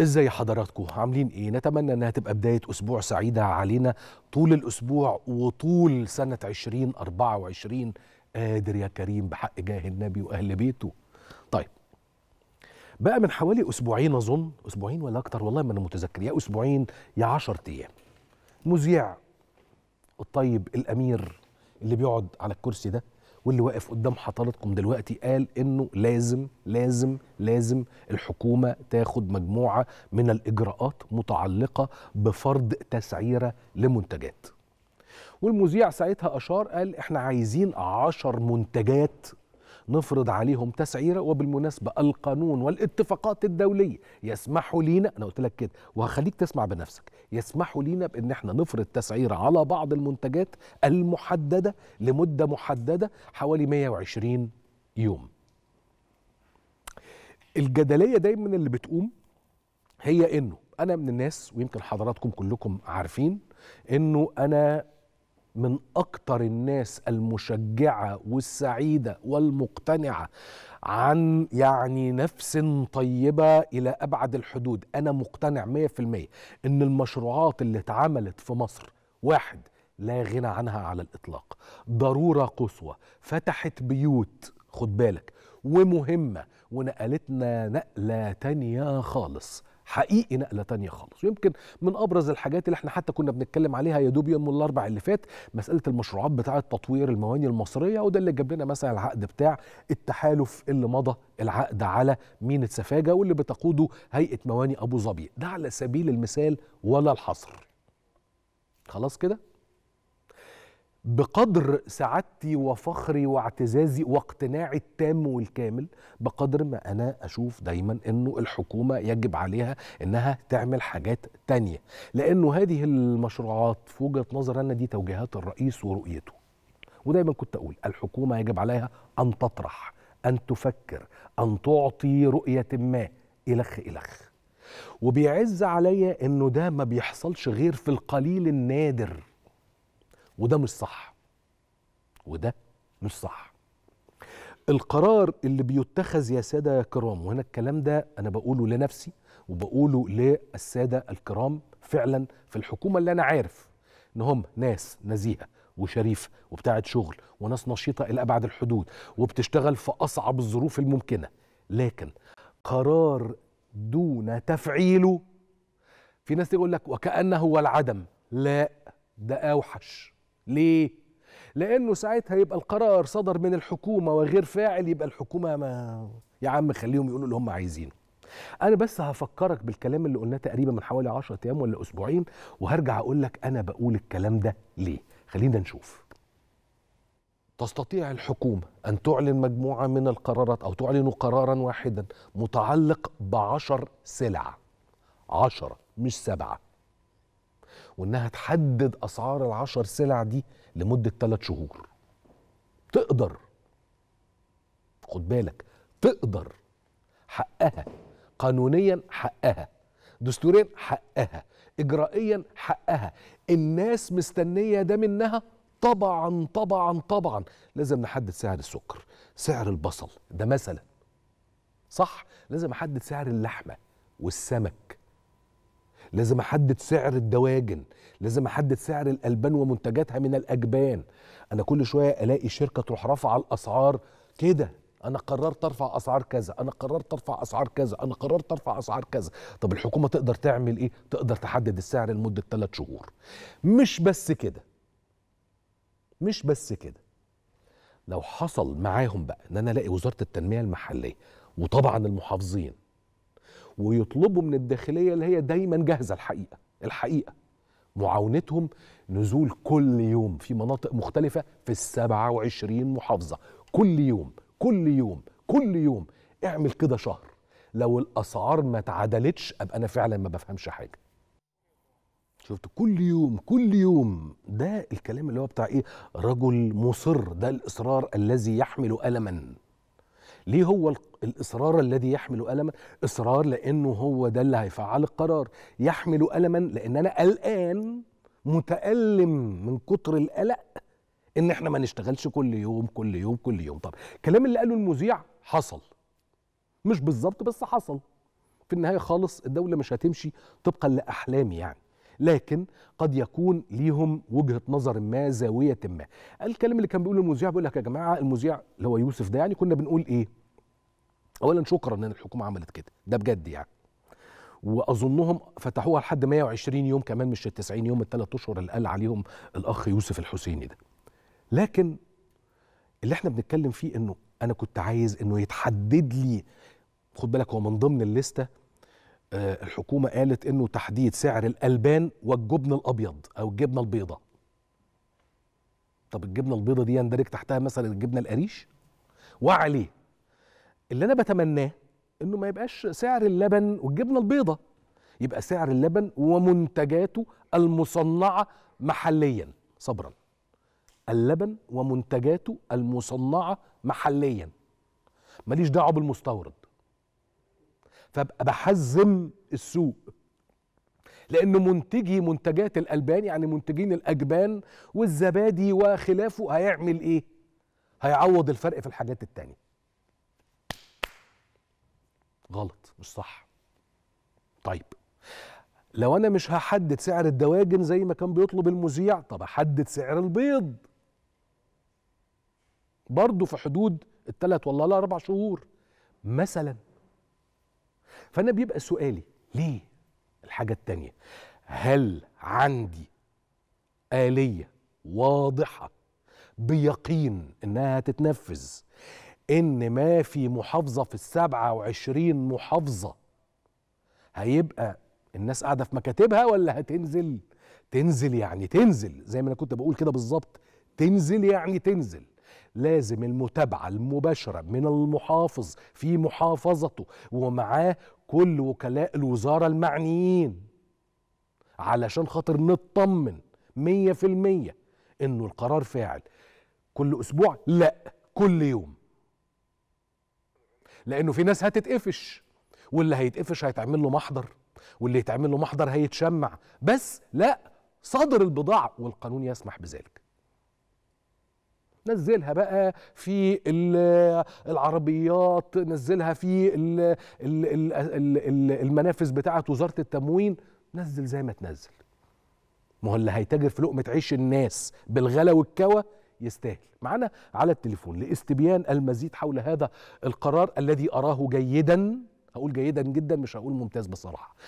ازاي حضراتكم عاملين ايه نتمنى انها تبقى بدايه اسبوع سعيده علينا طول الاسبوع وطول سنه 2024 قادر يا كريم بحق جاه النبي واهل بيته طيب بقى من حوالي اسبوعين اظن اسبوعين ولا اكتر والله ما انا متذكر يا اسبوعين يا 10 ايام مذيع الطيب الامير اللي بيقعد على الكرسي ده واللي واقف قدام حضراتكم دلوقتي قال انه لازم لازم لازم الحكومه تاخد مجموعه من الاجراءات متعلقه بفرض تسعيره لمنتجات والمذيع ساعتها اشار قال احنا عايزين عشر منتجات نفرض عليهم تسعيره وبالمناسبه القانون والاتفاقات الدوليه يسمحوا لينا انا قلت لك كده وهخليك تسمع بنفسك يسمحوا لينا بان احنا نفرض تسعيره على بعض المنتجات المحدده لمده محدده حوالي 120 يوم الجدليه دايما اللي بتقوم هي انه انا من الناس ويمكن حضراتكم كلكم عارفين انه انا من اكتر الناس المشجعه والسعيده والمقتنعه عن يعني نفس طيبه الى ابعد الحدود انا مقتنع 100% ان المشروعات اللي اتعملت في مصر واحد لا غنى عنها على الاطلاق ضروره قصوى فتحت بيوت خد بالك ومهمه ونقلتنا نقله تانيه خالص حقيقي نقله تانية خالص ويمكن من ابرز الحاجات اللي احنا حتى كنا بنتكلم عليها يا دوب يوم الاربع اللي فات مساله المشروعات بتاعه تطوير المواني المصريه وده اللي جاب لنا مثلا العقد بتاع التحالف اللي مضى العقد على مينة سفاجه واللي بتقوده هيئه مواني ابو ظبي ده على سبيل المثال ولا الحصر خلاص كده بقدر سعادتي وفخري واعتزازي واقتناعي التام والكامل بقدر ما انا اشوف دايما انه الحكومه يجب عليها انها تعمل حاجات تانية لانه هذه المشروعات في وجهه نظر انا دي توجيهات الرئيس ورؤيته ودايما كنت اقول الحكومه يجب عليها ان تطرح ان تفكر ان تعطي رؤيه ما الخ الخ وبيعز عليا انه ده ما بيحصلش غير في القليل النادر وده مش صح وده مش صح القرار اللي بيتخذ يا سادة يا كرام وهنا الكلام ده أنا بقوله لنفسي وبقوله للسادة الكرام فعلا في الحكومة اللي أنا عارف إن هم ناس نزيهة وشريفة وبتاعة شغل وناس نشيطة إلى أبعد الحدود وبتشتغل في أصعب الظروف الممكنة لكن قرار دون تفعيله في ناس تقول لك وكأنه هو العدم لا ده أوحش ليه؟ لأنه ساعتها يبقى القرار صدر من الحكومة وغير فاعل يبقى الحكومة ما يا عم خليهم يقولوا اللي هم عايزينه أنا بس هفكرك بالكلام اللي قلناه تقريبا من حوالي 10 أيام ولا أسبوعين وهرجع أقول لك أنا بقول الكلام ده ليه خلينا نشوف تستطيع الحكومة أن تعلن مجموعة من القرارات أو تعلن قرارا واحدا متعلق بعشر سلع عشرة مش سبعة وانها تحدد اسعار العشر سلع دي لمده ثلاث شهور تقدر خد بالك تقدر حقها قانونيا حقها دستوريا حقها اجرائيا حقها الناس مستنيه ده منها طبعا طبعا طبعا لازم نحدد سعر السكر سعر البصل ده مثلا صح لازم احدد سعر اللحمه والسمك لازم احدد سعر الدواجن لازم احدد سعر الالبان ومنتجاتها من الاجبان انا كل شويه الاقي شركه تروح رافعه الاسعار كده انا قررت ارفع اسعار كذا انا قررت ارفع اسعار كذا انا قررت ارفع اسعار كذا طب الحكومه تقدر تعمل ايه تقدر تحدد السعر لمده 3 شهور مش بس كده مش بس كده لو حصل معاهم بقى ان انا الاقي وزاره التنميه المحليه وطبعا المحافظين ويطلبوا من الداخليه اللي هي دايما جاهزه الحقيقه الحقيقه معاونتهم نزول كل يوم في مناطق مختلفه في ال 27 محافظه كل يوم كل يوم كل يوم اعمل كده شهر لو الاسعار ما اتعدلتش ابقى انا فعلا ما بفهمش حاجه شفت كل يوم كل يوم ده الكلام اللي هو بتاع ايه رجل مصر ده الاصرار الذي يحمل المًا ليه هو الاصرار الذي يحمل الما اصرار لانه هو ده اللي هيفعل القرار يحمل الما لان انا قلقان متالم من كتر القلق ان احنا ما نشتغلش كل يوم كل يوم كل يوم طب الكلام اللي قاله المذيع حصل مش بالظبط بس حصل في النهايه خالص الدوله مش هتمشي طبقا لاحلامي يعني لكن قد يكون ليهم وجهه نظر ما زاويه ما الكلام اللي كان بيقوله المذيع بيقول لك يا جماعه المذيع اللي هو يوسف ده يعني كنا بنقول ايه اولا شكرا ان الحكومه عملت كده ده بجد يعني واظنهم فتحوها لحد 120 يوم كمان مش 90 يوم الثلاث اشهر اللي قال عليهم الاخ يوسف الحسيني ده لكن اللي احنا بنتكلم فيه انه انا كنت عايز انه يتحدد لي خد بالك هو من ضمن الليسته آه، الحكومة قالت أنه تحديد سعر الألبان والجبن الأبيض أو الجبنة البيضة طب الجبنة البيضة دي يندرج تحتها مثلا الجبنة القريش وعليه اللي أنا بتمناه أنه ما يبقاش سعر اللبن والجبنة البيضة يبقى سعر اللبن ومنتجاته المصنعة محليا صبرا اللبن ومنتجاته المصنعة محليا ماليش دعوه بالمستورد فابقى بحزم السوق لأن منتجي منتجات الألبان يعني منتجين الأجبان والزبادي وخلافه هيعمل إيه؟ هيعوض الفرق في الحاجات التانية غلط مش صح طيب لو أنا مش هحدد سعر الدواجن زي ما كان بيطلب المذيع طب أحدد سعر البيض برضه في حدود الثلاث والله لا أربع شهور مثلاً فانا بيبقى سؤالي ليه الحاجه التانيه هل عندي اليه واضحه بيقين انها هتتنفذ ان ما في محافظه في السبعة وعشرين محافظه هيبقى الناس قاعده في مكاتبها ولا هتنزل تنزل يعني تنزل زي ما انا كنت بقول كده بالظبط تنزل يعني تنزل لازم المتابعة المباشرة من المحافظ في محافظته ومعاه كل وكلاء الوزارة المعنيين علشان خاطر نطمن مية في المية انه القرار فاعل كل اسبوع لا كل يوم لانه في ناس هتتقفش واللي هيتقفش هيتعمل له محضر واللي يتعمل له محضر هيتشمع بس لا صدر البضاعة والقانون يسمح بذلك نزلها بقى في العربيات نزلها في المنافس بتاعه وزاره التموين نزل زي ما تنزل ما هو اللي هيتاجر في لقمه عيش الناس بالغلا والكوى يستاهل معانا على التليفون لاستبيان المزيد حول هذا القرار الذي اراه جيدا هقول جيدا جدا مش هقول ممتاز بصراحه